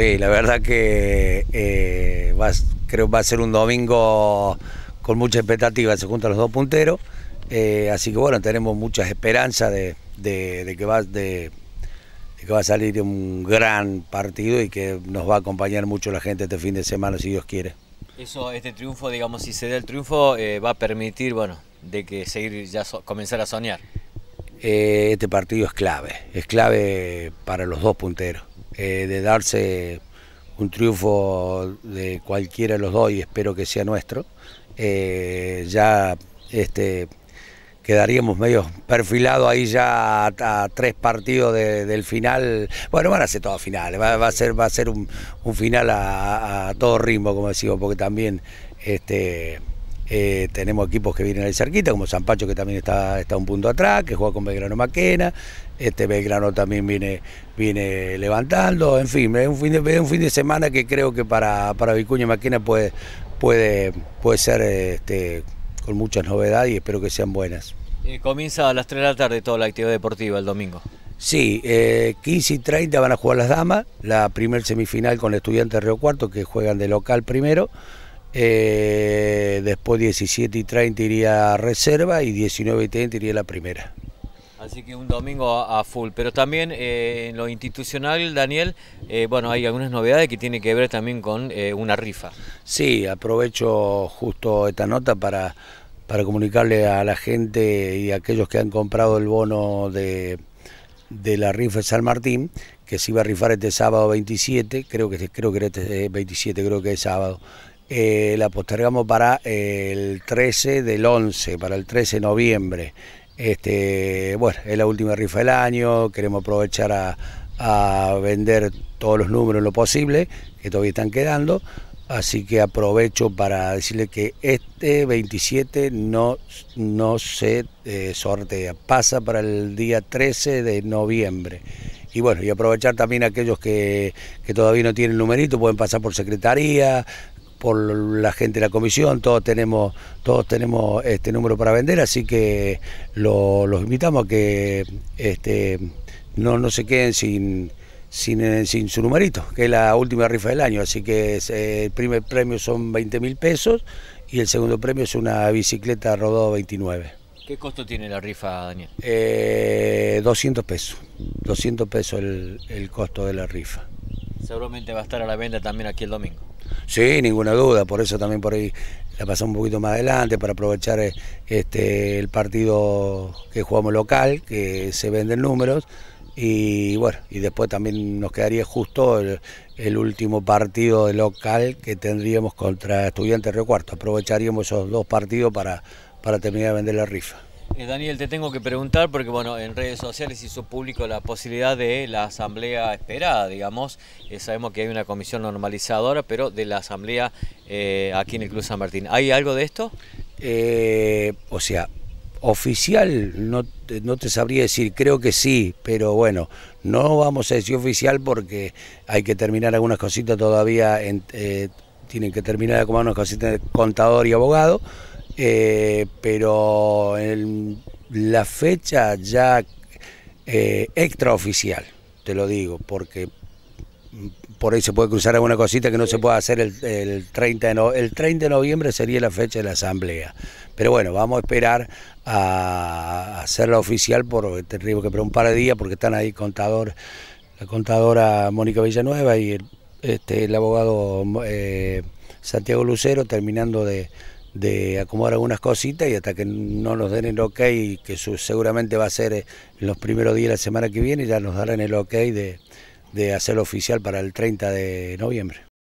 Sí, la verdad que eh, creo que va a ser un domingo con mucha expectativa. Se juntan los dos punteros. Eh, así que bueno, tenemos muchas esperanzas de, que va, a salir un gran partido y que nos va a acompañar mucho la gente este fin de semana, si Dios quiere. Eso, este triunfo, digamos, si se da el triunfo, eh, va a permitir, bueno, de que seguir ya comenzar a soñar. Eh, este partido es clave, es clave para los dos punteros. Eh, de darse un triunfo de cualquiera de los dos, y espero que sea nuestro, eh, ya este, quedaríamos medio perfilados ahí ya a, tres partidos del final. Bueno, van a ser todos finales, va, a ser, va a ser un, final a, todo ritmo, como decimos, porque también este, eh, tenemos equipos que vienen ahí cerquita, como San que también está, está un punto atrás, que juega con Belgrano Maquena. Este Belgrano también viene, viene levantando. En fin, es un fin de, un fin de semana que creo que para, para Vicuña y Maquena puede, puede, ser este, con muchas novedades y espero que sean buenas. Eh, comienza a las 3 de la tarde toda la actividad deportiva el domingo. Sí, 15 eh, y 30 van a jugar las damas, la primer semifinal con el estudiante Río Cuarto que juegan de local primero. Eh, después 17 y 30 iría a reserva y 19 y 30 iría la primera. Así que un domingo a, full. Pero también eh, en lo institucional, Daniel, eh, bueno, hay algunas novedades que tienen que ver también con una rifa. Sí, aprovecho justo esta nota para, para comunicarle a la gente y a aquellos que han comprado el bono de, la rifa de San Martín, que se iba a rifar este sábado 27, creo que, creo que era este 27, creo que es sábado. Eh, la postergamos para eh, el 13 del 11, para el 13 de noviembre. Este, bueno, es la última rifa del año, queremos aprovechar a, vender todos los números lo posible, que todavía están quedando, así que aprovecho para decirle que este 27 no, no se eh, sortea, pasa para el día 13 de noviembre y bueno, y aprovechar también aquellos que, que, todavía no tienen numerito, pueden pasar por secretaría, por la gente de la comisión, todos tenemos, todos tenemos este número para vender, así que los invitamos a que este, no, no se queden sin, sin, sin, su numerito, que es la última rifa del año. Así que eh, el primer premio son 20 mil pesos y el segundo premio es una bicicleta Rodó 29. ¿Qué costo tiene la rifa, Daniel? 200 eh, pesos. 200 pesos el, el costo de la rifa. Seguramente va a estar a la venta también aquí el domingo. Sí, ninguna duda, por eso también por ahí la pasamos un poquito más adelante para aprovechar eh, este, el partido que jugamos local, que se venden números. Y bueno, y después también nos quedaría justo el, último partido local que tendríamos contra Estudiantes Río Cuarto. Aprovecharíamos esos dos partidos para, para terminar de vender la rifa. Eh, Daniel, te tengo que preguntar porque bueno, en redes sociales hizo público la posibilidad de la asamblea esperada, digamos. Eh, sabemos que hay una comisión normalizadora, pero de la asamblea eh, aquí en el Club San Martín. ¿Hay algo de esto? o sea, oficial no, no te sabría decir, creo que sí, pero bueno, no vamos a decir oficial porque hay que terminar algunas cositas todavía, tienen que terminar como unas cositas de contador y abogado. Eh, pero la fecha ya eh, extraoficial, te lo digo, porque por ahí se puede cruzar alguna cosita que no se pueda hacer el, 30 de no, el 30 de noviembre sería la fecha de la asamblea. Pero bueno, vamos a esperar a hacerla oficial por que pero un par de días porque están ahí contador la contadora Mónica Villanueva y el, este, el abogado eh, Santiago Lucero terminando de de acomodar algunas cositas y hasta que no nos den el ok, que seguramente va a ser eh, en los primeros días de la semana que viene, ya nos darán el ok de, de hacerlo oficial para el 30 de noviembre.